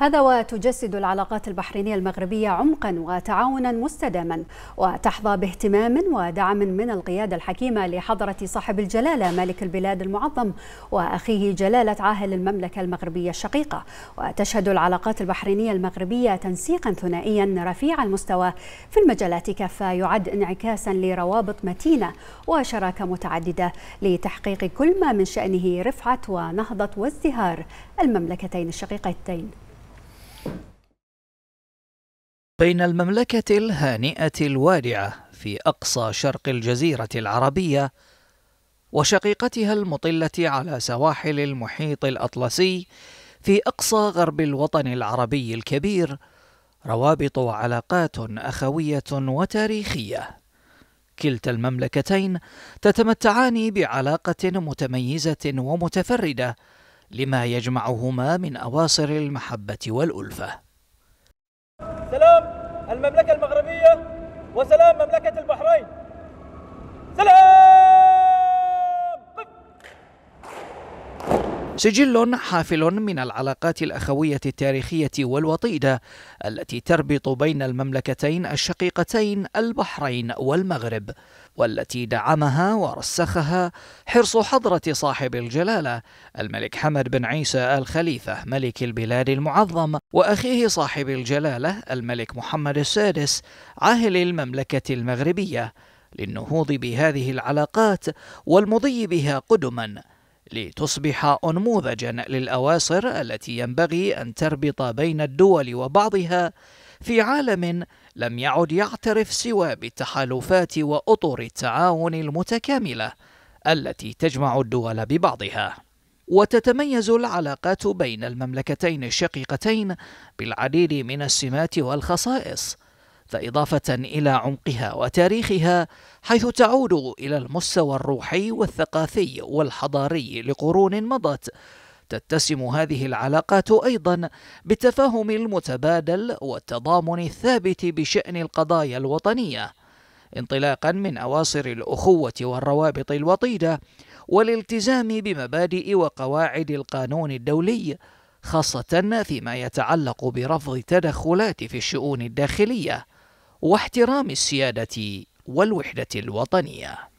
هذا وتجسد العلاقات البحرينية المغربية عمقا وتعاونا مستداما وتحظى باهتمام ودعم من القيادة الحكيمة لحضرة صاحب الجلالة ملك البلاد المعظم وأخيه جلالة عاهل المملكة المغربية الشقيقة وتشهد العلاقات البحرينية المغربية تنسيقا ثنائيا رفيع المستوى في المجالات كافة يعد انعكاسا لروابط متينة وشراكة متعددة لتحقيق كل ما من شأنه رفعة ونهضة وازدهار المملكتين الشقيقتين بين المملكة الهانئة الوادعة في أقصى شرق الجزيرة العربية وشقيقتها المطلة على سواحل المحيط الأطلسي في أقصى غرب الوطن العربي الكبير روابط وعلاقات أخوية وتاريخية. كلتا المملكتين تتمتعان بعلاقة متميزة ومتفردة لما يجمعهما من أواصر المحبة والألفة. سلام المملكة المغربية وسلام مملكة البحرين سلام سجل حافل من العلاقات الأخوية التاريخية والوطيدة التي تربط بين المملكتين الشقيقتين البحرين والمغرب والتي دعمها ورسخها حرص حضرة صاحب الجلالة الملك حمد بن عيسى آل خليفة ملك البلاد المعظم وأخيه صاحب الجلالة الملك محمد السادس عاهل المملكة المغربية للنهوض بهذه العلاقات والمضي بها قدماً لتصبح أنموذجا للأواصر التي ينبغي أن تربط بين الدول وبعضها في عالم لم يعد يعترف سوى بالتحالفات وأطر التعاون المتكاملة التي تجمع الدول ببعضها. وتتميز العلاقات بين المملكتين الشقيقتين بالعديد من السمات والخصائص إضافة إلى عمقها وتاريخها حيث تعود إلى المستوى الروحي والثقافي والحضاري لقرون مضت تتسم هذه العلاقات أيضا بالتفاهم المتبادل والتضامن الثابت بشأن القضايا الوطنية انطلاقا من أواصر الأخوة والروابط الوطيدة والالتزام بمبادئ وقواعد القانون الدولي خاصة فيما يتعلق برفض التدخلات في الشؤون الداخلية واحترام السيادة والوحدة الوطنية